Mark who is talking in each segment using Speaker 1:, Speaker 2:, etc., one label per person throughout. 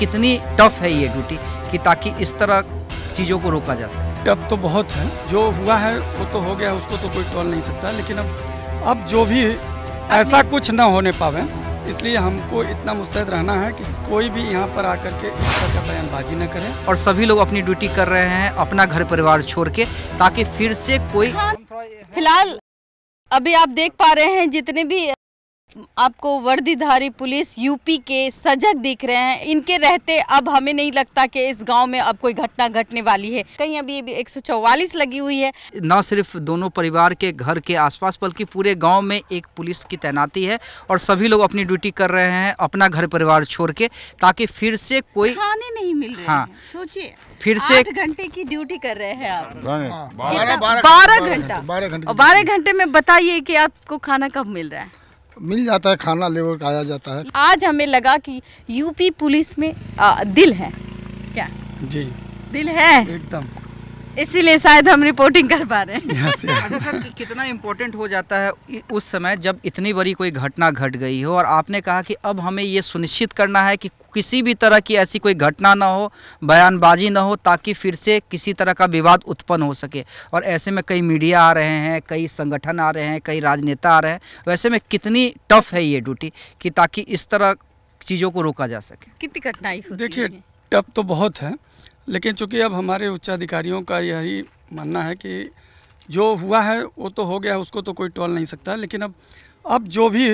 Speaker 1: कितनी टफ है ये ड्यूटी कि ताकि इस तरह चीज़ों को रोका जा सके टफ तो बहुत है जो हुआ है वो तो हो गया उसको तो कोई टोल नहीं सकता लेकिन अब अब जो भी ऐसा कुछ ना होने पावे
Speaker 2: इसलिए हमको इतना मुस्तैद रहना है कि कोई भी यहाँ पर
Speaker 1: आकर के इस तरह का बयानबाजी न करे और सभी लोग अपनी ड्यूटी कर रहे हैं अपना घर परिवार छोड़ के ताकि फिर से कोई
Speaker 3: फिलहाल अभी आप देख पा रहे हैं जितने भी आपको वर्दीधारी पुलिस यूपी के सजग दिख रहे हैं इनके रहते अब हमें नहीं लगता कि इस गांव में अब कोई घटना घटने वाली है कहीं अभी एक सौ लगी हुई है
Speaker 1: न सिर्फ दोनों परिवार के घर के आसपास बल्कि पूरे गांव में एक पुलिस की तैनाती है और सभी लोग अपनी ड्यूटी कर रहे हैं अपना घर परिवार छोड़ के ताकि फिर
Speaker 3: से कोई खाने नहीं मिल रहे हाँ सोचिए फिर से घंटे की ड्यूटी कर रहे हैं आप
Speaker 1: हाँ। बारह घंटा बारह
Speaker 3: घंटे में बताइए की आपको खाना कब मिल रहा है
Speaker 2: मिल जाता है खाना लेबर का आया जाता है
Speaker 3: आज हमें लगा कि यूपी पुलिस में आ, दिल है क्या जी दिल है एकदम इसीलिए शायद हम रिपोर्टिंग कर पा रहे हैं अच्छा
Speaker 1: सर कितना इम्पोर्टेंट हो जाता है उस समय जब इतनी बड़ी कोई घटना घट गई हो और आपने कहा कि अब हमें ये सुनिश्चित करना है कि किसी भी तरह की ऐसी कोई घटना ना हो बयानबाजी ना हो ताकि फिर से किसी तरह का विवाद उत्पन्न हो सके और ऐसे में कई मीडिया आ रहे हैं कई संगठन आ रहे हैं कई राजनेता आ रहे हैं वैसे में कितनी टफ है ये ड्यूटी कि ताकि इस तरह चीज़ों को रोका जा सके
Speaker 3: कितनी कठिनाई देखिए
Speaker 1: टफ तो बहुत है लेकिन
Speaker 2: चूँकि अब हमारे उच्चाधिकारियों का यही मानना है कि जो हुआ है वो तो हो गया उसको तो कोई टोल नहीं सकता लेकिन अब अब जो भी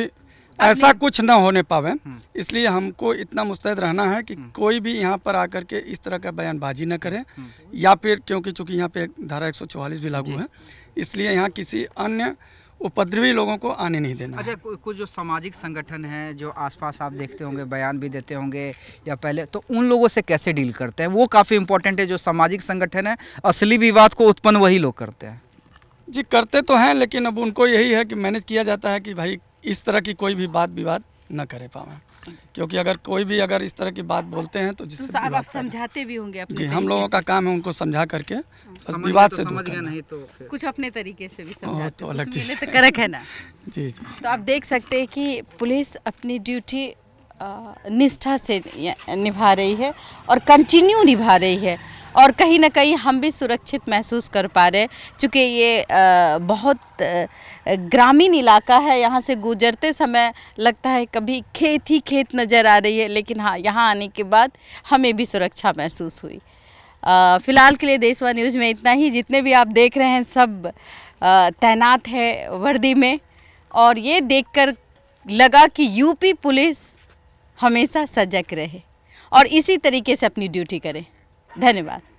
Speaker 2: ऐसा कुछ ना होने पावे हम्म। इसलिए हमको इतना मुस्तैद रहना है कि हम्म। कोई भी यहाँ पर आकर के इस तरह का बयानबाजी न करें हम्म। या फिर क्योंकि चूँकि यहाँ पे धारा एक भी लागू है इसलिए यहाँ किसी अन्य उपद्रवी लोगों को आने नहीं देना अच्छा
Speaker 1: कुछ जो सामाजिक संगठन है जो आसपास आप देखते होंगे बयान भी देते होंगे या पहले तो उन लोगों से कैसे डील करते हैं वो काफ़ी इंपॉर्टेंट है जो सामाजिक संगठन है असली विवाद को उत्पन्न वही लोग करते हैं
Speaker 2: जी करते तो हैं लेकिन अब उनको यही है कि मैनेज किया जाता है कि भाई इस तरह की कोई भी बात विवाद न करे पावे क्योंकि अगर कोई भी अगर इस तरह की बात बोलते हैं तो, तो जिससे तो आप
Speaker 3: समझाते भी होंगे अपने जी हम लोगों का
Speaker 2: काम है उनको समझा करके हाँ। बस विवाद तो से दूर
Speaker 1: नहीं तो
Speaker 3: कुछ अपने तरीके से भी तो समझाते तो अलग चीज तो करक है ना जी जी तो आप देख सकते हैं कि पुलिस अपनी ड्यूटी निष्ठा से निभा रही है और कंटिन्यू निभा रही है और कहीं ना कहीं हम भी सुरक्षित महसूस कर पा रहे चूँकि ये बहुत ग्रामीण इलाका है यहाँ से गुजरते समय लगता है कभी खेत ही खेत नज़र आ रही है लेकिन हाँ यहाँ आने के बाद हमें भी सुरक्षा महसूस हुई फ़िलहाल के लिए देशवा न्यूज़ में इतना ही जितने भी आप देख रहे हैं सब तैनात है वर्दी में और ये देखकर लगा कि यूपी पुलिस हमेशा सजग रहे और इसी तरीके से अपनी ड्यूटी करें धन्यवाद